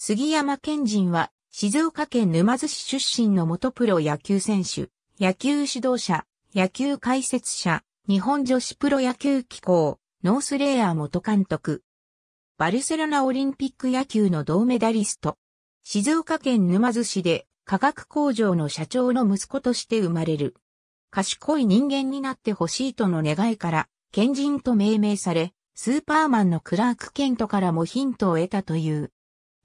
杉山健人は、静岡県沼津市出身の元プロ野球選手、野球指導者、野球解説者、日本女子プロ野球機構、ノースレイヤー元監督。バルセロナオリンピック野球の銅メダリスト。静岡県沼津市で化学工場の社長の息子として生まれる。賢い人間になってほしいとの願いから、賢人と命名され、スーパーマンのクラーク・ケントからもヒントを得たという。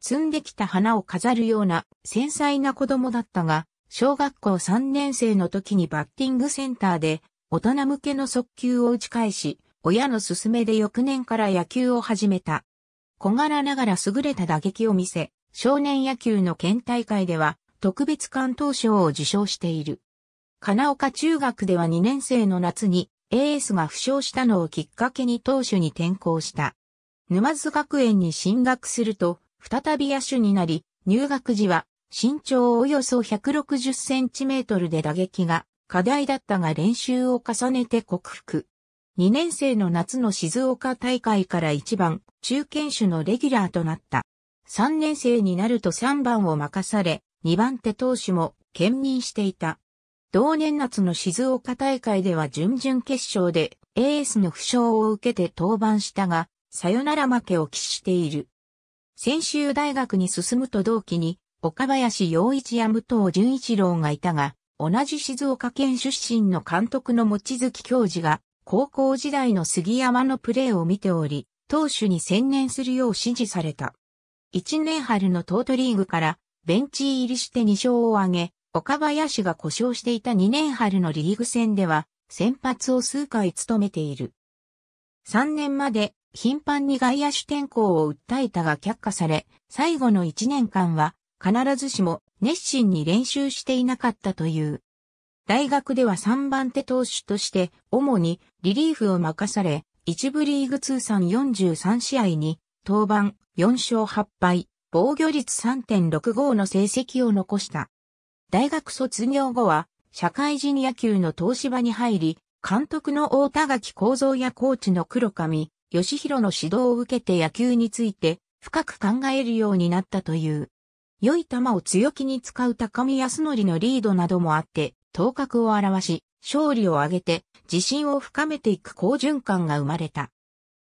摘んできた花を飾るような繊細な子供だったが、小学校3年生の時にバッティングセンターで大人向けの速球を打ち返し、親の勧めで翌年から野球を始めた。小柄ながら優れた打撃を見せ、少年野球の県大会では特別関東賞を受賞している。金岡中学では2年生の夏にエースが負傷したのをきっかけに投手に転向した。沼津学園に進学すると、再び野手になり、入学時は身長およそ160センチメートルで打撃が課題だったが練習を重ねて克服。2年生の夏の静岡大会から1番、中堅手のレギュラーとなった。3年生になると3番を任され、2番手投手も兼任していた。同年夏の静岡大会では準々決勝でエースの負傷を受けて登板したが、さよなら負けを喫している。専修大学に進むと同期に、岡林洋一や武藤淳一郎がいたが、同じ静岡県出身の監督の持月教授が、高校時代の杉山のプレーを見ており、投手に専念するよう指示された。一年春のトートリーグからベンチ入りして2勝を挙げ、岡林が故障していた2年春のリーグ戦では先発を数回務めている。3年まで頻繁に外野手転向を訴えたが却下され、最後の1年間は必ずしも熱心に練習していなかったという。大学では3番手投手として主にリリーフを任され、一部リーグ通算43試合に登板4勝8敗、防御率3.65の成績を残した。大学卒業後は社会人野球の東芝に入り、監督の大田垣構三やコーチの黒上、義弘の指導を受けて野球について深く考えるようになったという。良い球を強気に使う高見康則のリードなどもあって、頭角を表し、勝利を挙げて、自信を深めていく好循環が生まれた。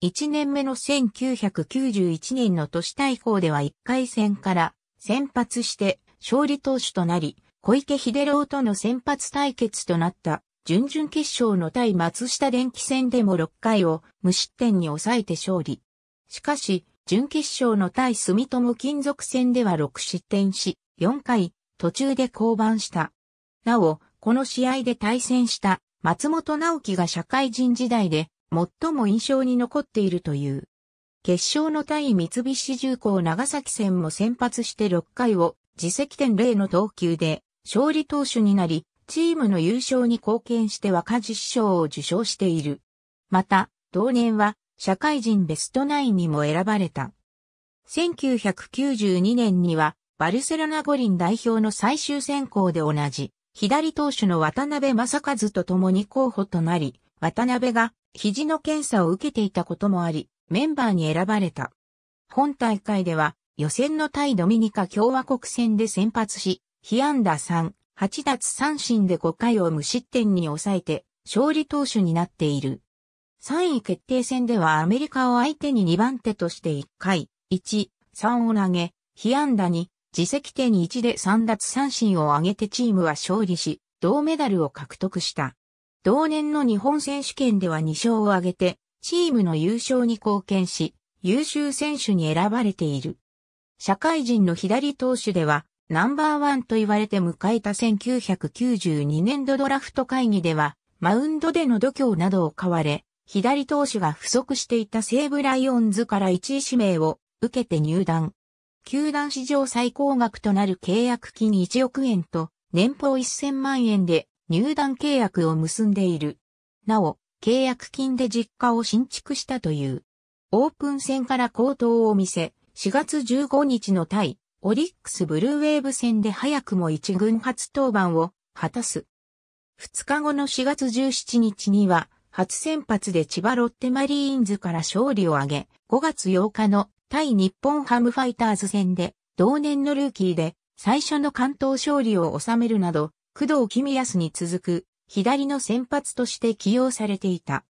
1年目の1991年の都市対抗では1回戦から先発して勝利投手となり、小池秀郎との先発対決となった準々決勝の対松下電気戦でも6回を無失点に抑えて勝利。しかし、準決勝の対住友金属戦では6失点し、4回、途中で降板した。なお、この試合で対戦した松本直樹が社会人時代で最も印象に残っているという。決勝の対三菱重工長崎戦も先発して6回を自責点0の投球で勝利投手になり、チームの優勝に貢献して若樹賞を受賞している。また、同年は社会人ベストナインにも選ばれた。1992年にはバルセロナ五輪代表の最終選考で同じ左投手の渡辺正和と共に候補となり、渡辺が肘の検査を受けていたこともあり、メンバーに選ばれた。本大会では予選の対ドミニカ共和国戦で先発し、被安打3、8奪三振で5回を無失点に抑えて、勝利投手になっている。3位決定戦ではアメリカを相手に2番手として1回、1、3を投げ、被安打に、自責点1で3奪三振を挙げてチームは勝利し、銅メダルを獲得した。同年の日本選手権では2勝を挙げて、チームの優勝に貢献し、優秀選手に選ばれている。社会人の左投手では、ナンバーワンと言われて迎えた1992年度ドラフト会議では、マウンドでの度胸などを買われ、左投手が不足していた西武ライオンズから1位指名を受けて入団。球団史上最高額となる契約金1億円と年俸1000万円で入団契約を結んでいる。なお、契約金で実家を新築したという。オープン戦から高騰を見せ、4月15日の対オリックスブルーウェーブ戦で早くも一軍初登板を果たす。2日後の4月17日には、初先発で千葉ロッテマリーンズから勝利を挙げ、5月8日の対日本ハムファイターズ戦で、同年のルーキーで最初の関東勝利を収めるなど、工藤君康に続く左の先発として起用されていた。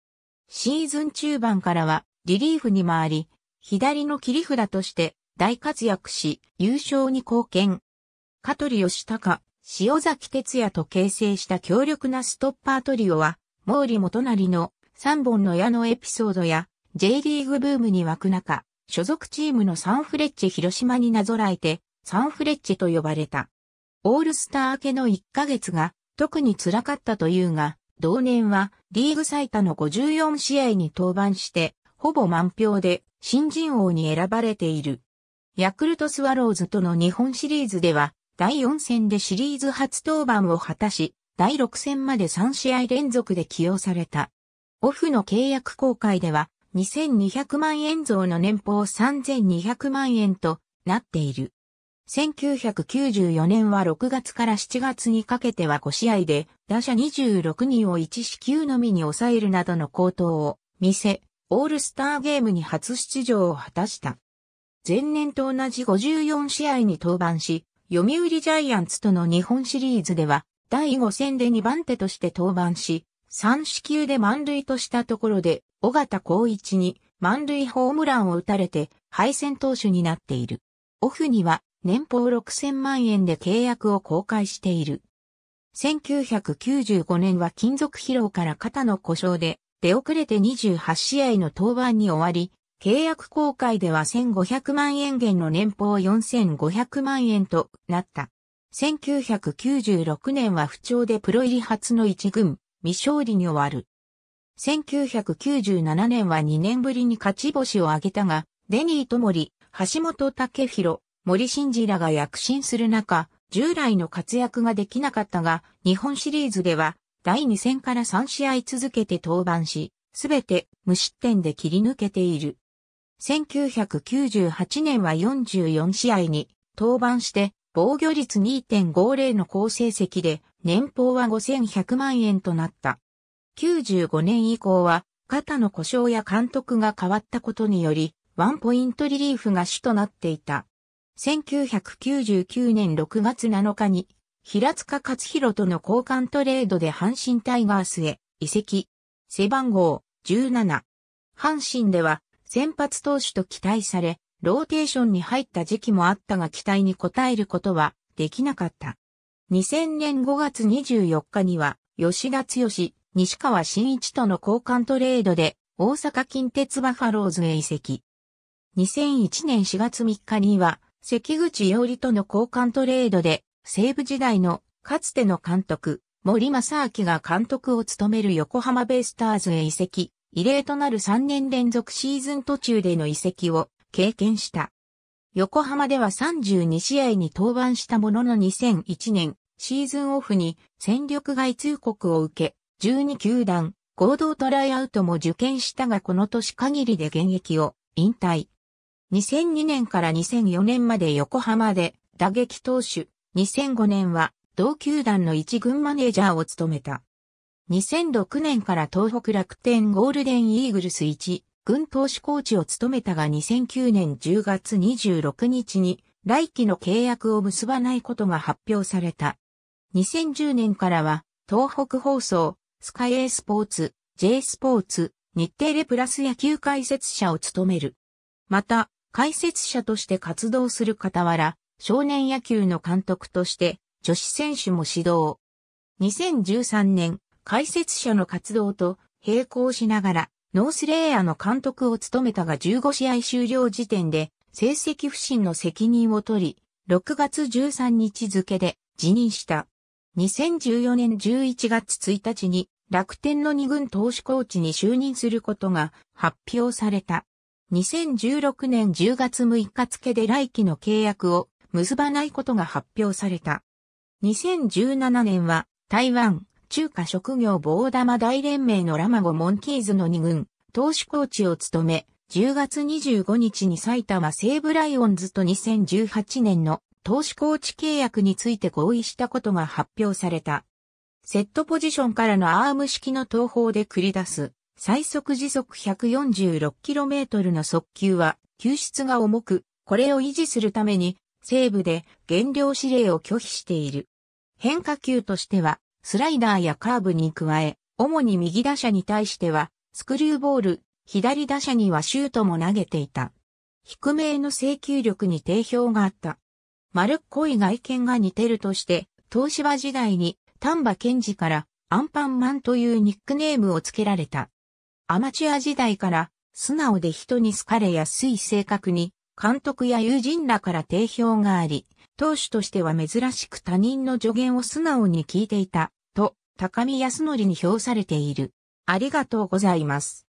シーズン中盤からはリリーフに回り、左の切り札として大活躍し、優勝に貢献。香取義高、塩崎哲也と形成した強力なストッパートリオは、毛利元成の三本の矢のエピソードや、J リーグブームに湧く中、所属チームのサンフレッチェ広島になぞらえて、サンフレッチェと呼ばれた。オールスター明けの1ヶ月が特に辛かったというが、同年はリーグ最多の54試合に登板して、ほぼ満票で新人王に選ばれている。ヤクルトスワローズとの日本シリーズでは、第4戦でシリーズ初登板を果たし、第6戦まで3試合連続で起用された。オフの契約公開では、2200万円増の年俸3200万円となっている。1994年は6月から7月にかけては5試合で打者26人を1四球のみに抑えるなどの高騰を見せ、オールスターゲームに初出場を果たした。前年と同じ54試合に登板し、読売ジャイアンツとの日本シリーズでは、第5戦で2番手として登板し、3四球で満塁としたところで、尾形光一に満塁ホームランを打たれて、敗戦投手になっている。オフには、年俸6000万円で契約を公開している。1995年は金属疲労から肩の故障で、出遅れて28試合の登板に終わり、契約公開では1500万円減の年俸4500万円となった。1996年は不調でプロ入り初の一軍、未勝利に終わる。1997年は2年ぶりに勝ち星を挙げたが、デニーと森、橋本武宏、森慎二らが躍進する中、従来の活躍ができなかったが、日本シリーズでは、第2戦から3試合続けて登板し、すべて無失点で切り抜けている。1998年は44試合に登板して、防御率2.50の高成績で、年俸は5100万円となった。95年以降は、肩の故障や監督が変わったことにより、ワンポイントリリーフが主となっていた。1999年6月7日に、平塚勝弘との交換トレードで阪神タイガースへ移籍。背番号17。阪神では先発投手と期待され、ローテーションに入った時期もあったが期待に応えることはできなかった。2000年5月24日には、吉田剛、西川慎一との交換トレードで、大阪近鉄バファローズへ移籍。2001年4月3日には、関口よりとの交換トレードで、西武時代のかつての監督、森正明が監督を務める横浜ベイスターズへ移籍、異例となる3年連続シーズン途中での移籍を経験した。横浜では32試合に登板したものの2001年シーズンオフに戦力外通告を受け、12球団合同トライアウトも受験したがこの年限りで現役を引退。2002年から2004年まで横浜で打撃投手、2005年は同球団の一軍マネージャーを務めた。2006年から東北楽天ゴールデンイーグルス1軍投手コーチを務めたが2009年10月26日に来期の契約を結ばないことが発表された。2010年からは東北放送、スカイエースポーツ、J スポーツ、日テレプラス野球解説者を務める。また、解説者として活動する傍ら、少年野球の監督として女子選手も指導。2013年、解説者の活動と並行しながら、ノースレイヤーの監督を務めたが15試合終了時点で、成績不振の責任を取り、6月13日付で辞任した。2014年11月1日に楽天の2軍投手コーチに就任することが発表された。2016年10月6日付で来期の契約を結ばないことが発表された。2017年は台湾、中華職業棒玉大連盟のラマゴモンキーズの2軍、投手コーチを務め、10月25日に埼玉西武ライオンズと2018年の投手コーチ契約について合意したことが発表された。セットポジションからのアーム式の投法で繰り出す最速時速 146km の速球は球質が重く、これを維持するために西武で減量指令を拒否している。変化球としてはスライダーやカーブに加え、主に右打者に対しては、スクリューボール、左打者にはシュートも投げていた。低めへの請求力に定評があった。丸っこい外見が似てるとして、東芝時代に丹波健治からアンパンマンというニックネームを付けられた。アマチュア時代から素直で人に好かれやすい性格に監督や友人らから定評があり、当主としては珍しく他人の助言を素直に聞いていた、と、高見康則に評されている。ありがとうございます。